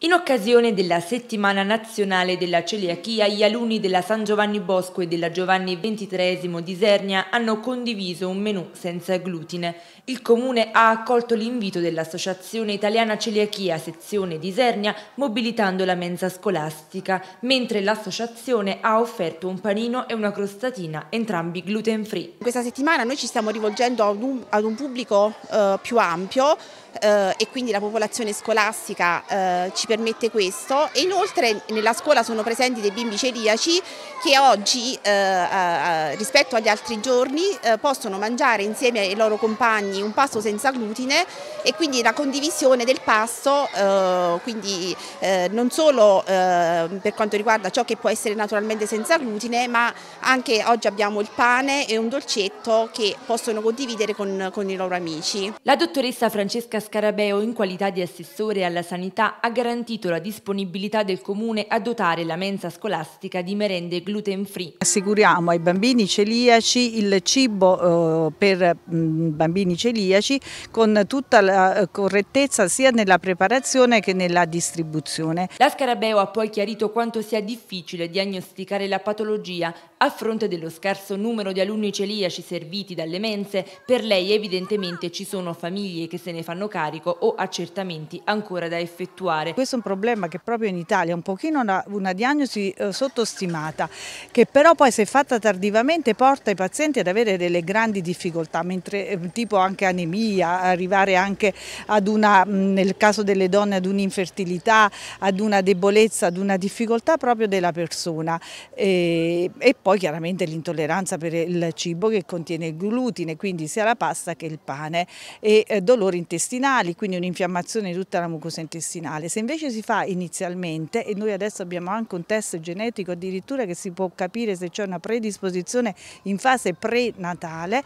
In occasione della settimana nazionale della celiachia, gli alunni della San Giovanni Bosco e della Giovanni XXIII di Sernia hanno condiviso un menù senza glutine. Il comune ha accolto l'invito dell'Associazione Italiana Celiachia sezione di Sernia mobilitando la mensa scolastica, mentre l'associazione ha offerto un panino e una crostatina, entrambi gluten free. Questa settimana noi ci stiamo rivolgendo ad un, ad un pubblico eh, più ampio eh, e quindi la popolazione scolastica eh, ci ci permette questo e inoltre nella scuola sono presenti dei bimbi celiaci che oggi eh, rispetto agli altri giorni eh, possono mangiare insieme ai loro compagni un pasto senza glutine e quindi la condivisione del pasto eh, quindi eh, non solo eh, per quanto riguarda ciò che può essere naturalmente senza glutine ma anche oggi abbiamo il pane e un dolcetto che possono condividere con, con i loro amici. La dottoressa Francesca Scarabeo in qualità di assessore alla sanità ha garantito garantito la disponibilità del Comune a dotare la mensa scolastica di merende gluten free. Assicuriamo ai bambini celiaci il cibo eh, per mm, bambini celiaci con tutta la eh, correttezza sia nella preparazione che nella distribuzione. La Scarabeo ha poi chiarito quanto sia difficile diagnosticare la patologia a fronte dello scarso numero di alunni celiaci serviti dalle mense, per lei evidentemente ci sono famiglie che se ne fanno carico o accertamenti ancora da effettuare questo è un problema che proprio in Italia è un pochino una, una diagnosi eh, sottostimata, che però poi se fatta tardivamente porta i pazienti ad avere delle grandi difficoltà, mentre, eh, tipo anche anemia, arrivare anche ad una, mm, nel caso delle donne, ad un'infertilità, ad una debolezza, ad una difficoltà proprio della persona. E, e poi chiaramente l'intolleranza per il cibo che contiene il glutine, quindi sia la pasta che il pane, e eh, dolori intestinali, quindi un'infiammazione di tutta la mucosa intestinale. Se invece invece si fa inizialmente e noi adesso abbiamo anche un test genetico addirittura che si può capire se c'è una predisposizione in fase prenatale,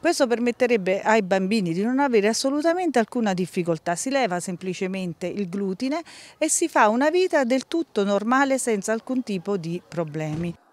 questo permetterebbe ai bambini di non avere assolutamente alcuna difficoltà, si leva semplicemente il glutine e si fa una vita del tutto normale senza alcun tipo di problemi.